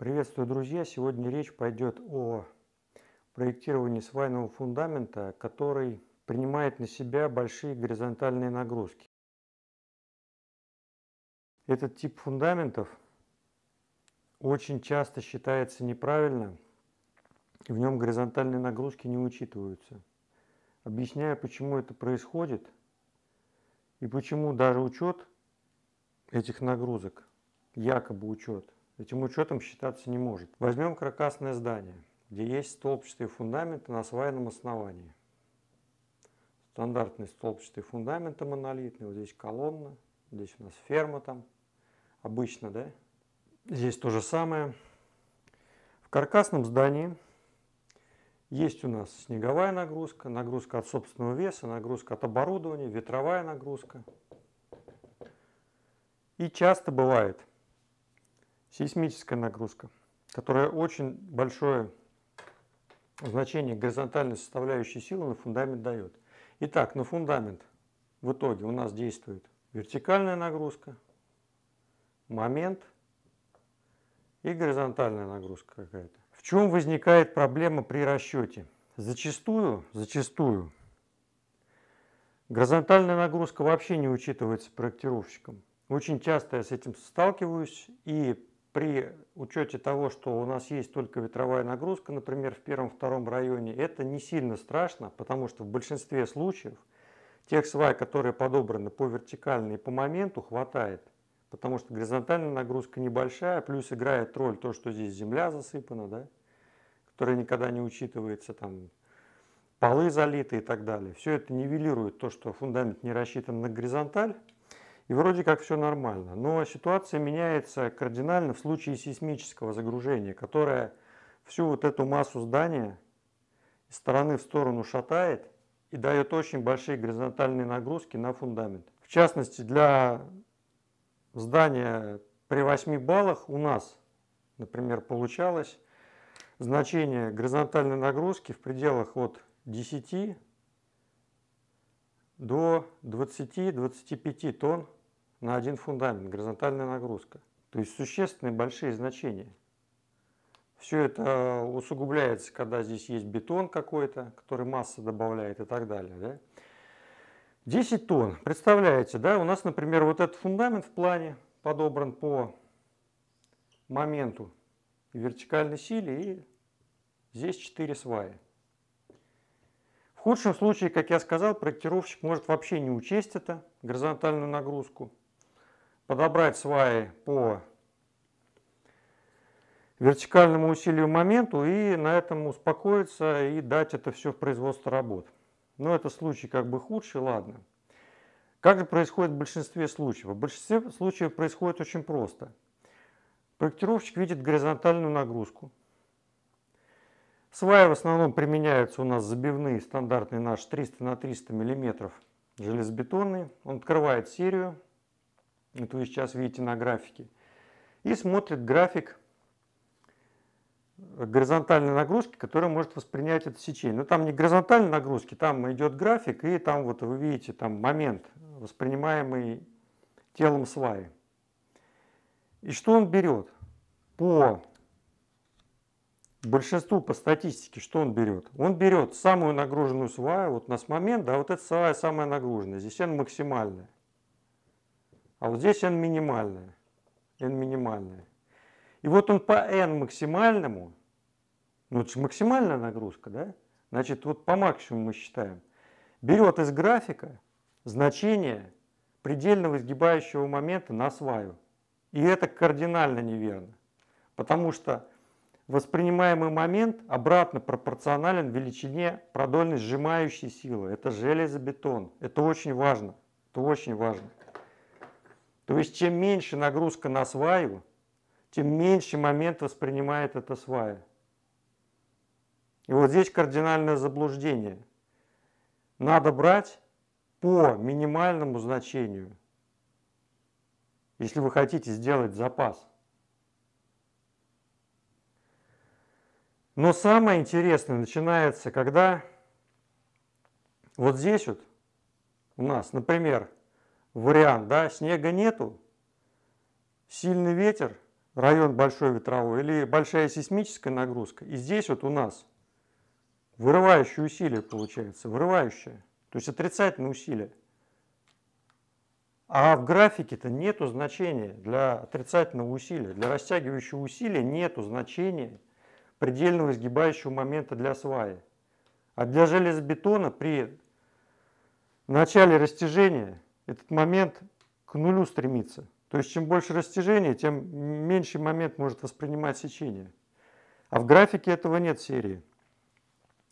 Приветствую, друзья! Сегодня речь пойдет о проектировании свайного фундамента, который принимает на себя большие горизонтальные нагрузки. Этот тип фундаментов очень часто считается неправильным, и в нем горизонтальные нагрузки не учитываются. Объясняю, почему это происходит и почему даже учет этих нагрузок, якобы учет – этим учетом считаться не может. Возьмем каркасное здание, где есть столбчатый фундамент на свайном основании. Стандартный столбчатый фундамент монолитный, вот здесь колонна, здесь у нас ферма там, обычно, да? Здесь то же самое. В каркасном здании есть у нас снеговая нагрузка, нагрузка от собственного веса, нагрузка от оборудования, ветровая нагрузка. И часто бывает – Сейсмическая нагрузка, которая очень большое значение горизонтальной составляющей силы на фундамент дает. Итак, на фундамент в итоге у нас действует вертикальная нагрузка, момент и горизонтальная нагрузка какая-то. В чем возникает проблема при расчете? Зачастую, зачастую горизонтальная нагрузка вообще не учитывается проектировщиком. Очень часто я с этим сталкиваюсь и при учете того, что у нас есть только ветровая нагрузка, например, в первом-втором районе, это не сильно страшно, потому что в большинстве случаев тех свай, которые подобраны по вертикальной и по моменту, хватает. Потому что горизонтальная нагрузка небольшая, плюс играет роль то, что здесь земля засыпана, да, которая никогда не учитывается, там полы залиты и так далее. Все это нивелирует то, что фундамент не рассчитан на горизонталь, и вроде как все нормально. Но ситуация меняется кардинально в случае сейсмического загружения, которое всю вот эту массу здания из стороны в сторону шатает и дает очень большие горизонтальные нагрузки на фундамент. В частности, для здания при 8 баллах у нас, например, получалось значение горизонтальной нагрузки в пределах от 10 до 20-25 тонн на один фундамент, горизонтальная нагрузка. То есть существенные большие значения. Все это усугубляется, когда здесь есть бетон какой-то, который масса добавляет и так далее. Да? 10 тонн. Представляете, да, у нас, например, вот этот фундамент в плане подобран по моменту вертикальной силе и здесь 4 сваи. В худшем случае, как я сказал, проектировщик может вообще не учесть это, горизонтальную нагрузку, подобрать сваи по вертикальному усилию моменту и на этом успокоиться и дать это все в производство работ. Но это случай как бы худший, ладно. Как же происходит в большинстве случаев? В большинстве случаев происходит очень просто. Проектировщик видит горизонтальную нагрузку. Сваи в основном применяются у нас забивные, стандартный наш 300 на 300 мм железобетонные. Он открывает серию, это ну, вы сейчас видите на графике, и смотрит график горизонтальной нагрузки, которая может воспринять это сечение. Но там не горизонтальной нагрузки, там идет график, и там вот вы видите там момент, воспринимаемый телом сваи. И что он берет? По большинству, по статистике, что он берет? Он берет самую нагруженную сваю, вот у нас момент, да, вот эта свая самая нагруженная, здесь n максимальная. А вот здесь n минимальное. n минимальное. И вот он по n максимальному, ну это же максимальная нагрузка, да? Значит, вот по максимуму мы считаем. Берет из графика значение предельного изгибающего момента на сваю. И это кардинально неверно. Потому что воспринимаемый момент обратно пропорционален величине продольной сжимающей силы. Это железобетон. Это очень важно. Это очень важно. То есть чем меньше нагрузка на сваю, тем меньше момент воспринимает эта свая. И вот здесь кардинальное заблуждение. Надо брать по минимальному значению, если вы хотите сделать запас. Но самое интересное начинается, когда вот здесь вот у нас, например, вариант, да, снега нету, сильный ветер, район большой ветровой или большая сейсмическая нагрузка. И здесь вот у нас вырывающее усилие получается, вырывающее, то есть отрицательное усилие. А в графике-то нету значения для отрицательного усилия, для растягивающего усилия нету значения предельного изгибающего момента для сваи. А для железобетона при начале растяжения этот момент к нулю стремится. То есть чем больше растяжение, тем меньше момент может воспринимать сечение. А в графике этого нет серии.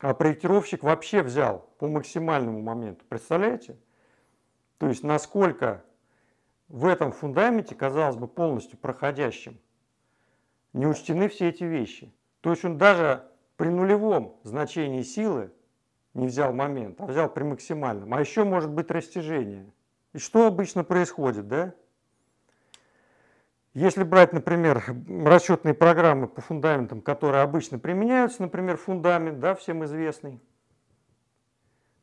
А проектировщик вообще взял по максимальному моменту. Представляете? То есть насколько в этом фундаменте, казалось бы, полностью проходящим, не учтены все эти вещи. То есть он даже при нулевом значении силы не взял момент, а взял при максимальном. А еще может быть растяжение. И что обычно происходит, да? Если брать, например, расчетные программы по фундаментам, которые обычно применяются, например, фундамент, да, всем известный,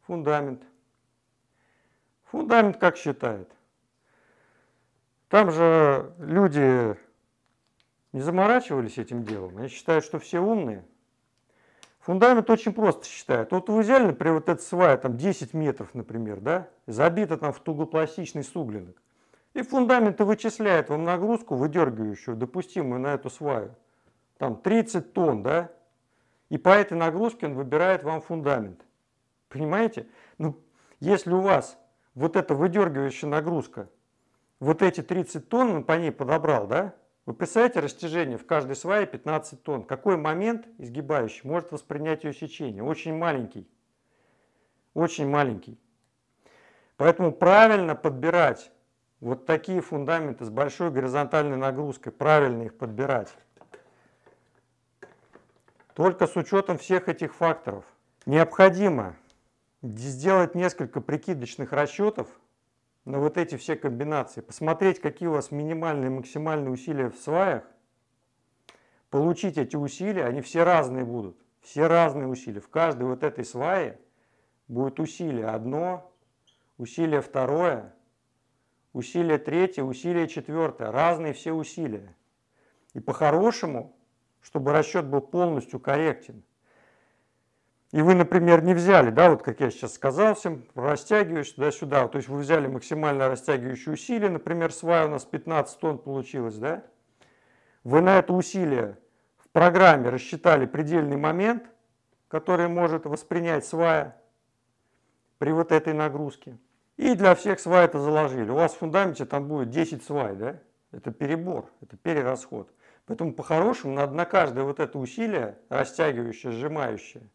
фундамент. Фундамент как считает? Там же люди не заморачивались этим делом. Они считают, что все умные – Фундамент очень просто считает. Вот вы взяли, например, вот этот свая, там 10 метров, например, да, забита там в тугопластичный суглинок. И фундамент вычисляет вам нагрузку, выдергивающую, допустимую на эту сваю. Там 30 тонн, да? И по этой нагрузке он выбирает вам фундамент. Понимаете? Ну, если у вас вот эта выдергивающая нагрузка, вот эти 30 тонн он по ней подобрал, да? Вы представляете растяжение в каждой свае 15 тонн. Какой момент изгибающий может воспринять ее сечение? Очень маленький. Очень маленький. Поэтому правильно подбирать вот такие фундаменты с большой горизонтальной нагрузкой, правильно их подбирать. Только с учетом всех этих факторов необходимо сделать несколько прикидочных расчетов на вот эти все комбинации, посмотреть, какие у вас минимальные и максимальные усилия в сваях, получить эти усилия, они все разные будут, все разные усилия. В каждой вот этой свае будет усилие одно, усилие второе, усилие третье, усилие четвертое, разные все усилия. И по-хорошему, чтобы расчет был полностью корректен – и вы, например, не взяли, да, вот как я сейчас сказал всем, растягиваешь туда-сюда, то есть вы взяли максимально растягивающее усилие, например, свай у нас 15 тонн получилось, да, вы на это усилие в программе рассчитали предельный момент, который может воспринять свая при вот этой нагрузке. И для всех свай это заложили. У вас в фундаменте там будет 10 свай, да? Это перебор, это перерасход. Поэтому по-хорошему надо на каждое вот это усилие, растягивающее, сжимающее,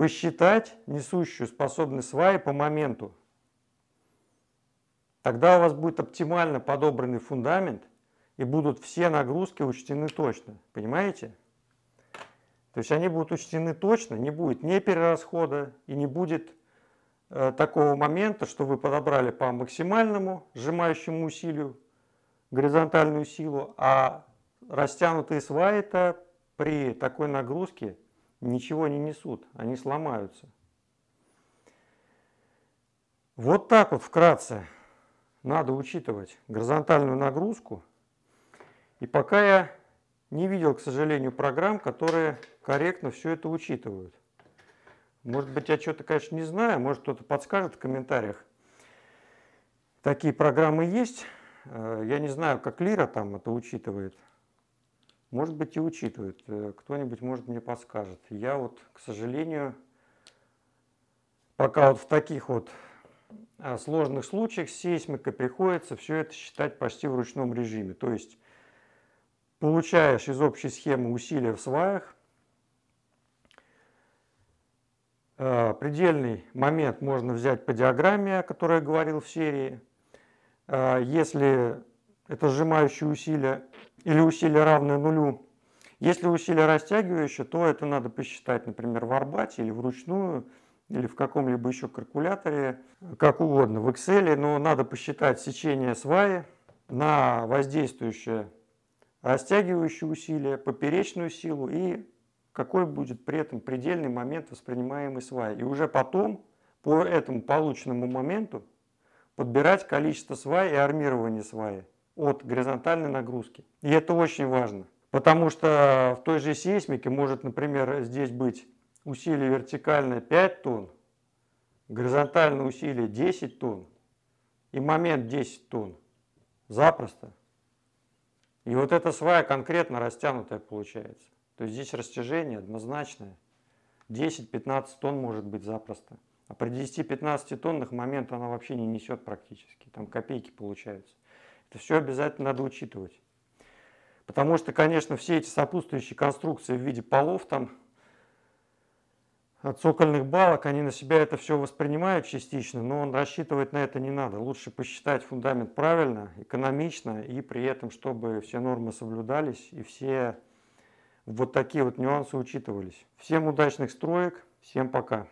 посчитать несущую способность сваи по моменту. Тогда у вас будет оптимально подобранный фундамент и будут все нагрузки учтены точно. Понимаете? То есть они будут учтены точно, не будет ни перерасхода и не будет э, такого момента, что вы подобрали по максимальному сжимающему усилию горизонтальную силу, а растянутые сваи-то при такой нагрузке – ничего не несут, они сломаются. Вот так вот вкратце надо учитывать горизонтальную нагрузку. И пока я не видел, к сожалению, программ, которые корректно все это учитывают. Может быть, я что-то, конечно, не знаю, может, кто-то подскажет в комментариях. Такие программы есть. Э, я не знаю, как Лира там это учитывает. Может быть и учитывают, э, кто-нибудь, может, мне подскажет. Я вот, к сожалению, пока вот в таких вот а, сложных случаях с сейсмикой приходится все это считать почти в ручном режиме. То есть получаешь из общей схемы усилия в сваях, а, предельный момент можно взять по диаграмме, о которой я говорил в серии. А, если это сжимающие усилия или усилия равные нулю. Если усилия растягивающие, то это надо посчитать, например, в Арбате или вручную, или в каком-либо еще калькуляторе, как угодно, в Excel, но надо посчитать сечение сваи на воздействующее растягивающее усилие, поперечную силу и какой будет при этом предельный момент воспринимаемой сваи. И уже потом по этому полученному моменту подбирать количество сваи и армирование сваи от горизонтальной нагрузки. И это очень важно, потому что в той же сейсмике может, например, здесь быть усилие вертикальное 5 тонн, горизонтальное усилие 10 тонн и момент 10 тонн. Запросто. И вот эта свая конкретно растянутая получается. То есть здесь растяжение однозначное. 10-15 тонн может быть запросто. А при 10-15 тоннах момент она вообще не несет практически. Там копейки получаются. Это все обязательно надо учитывать. Потому что, конечно, все эти сопутствующие конструкции в виде полов, там, цокольных балок, они на себя это все воспринимают частично, но рассчитывать на это не надо. Лучше посчитать фундамент правильно, экономично, и при этом, чтобы все нормы соблюдались, и все вот такие вот нюансы учитывались. Всем удачных строек, всем пока!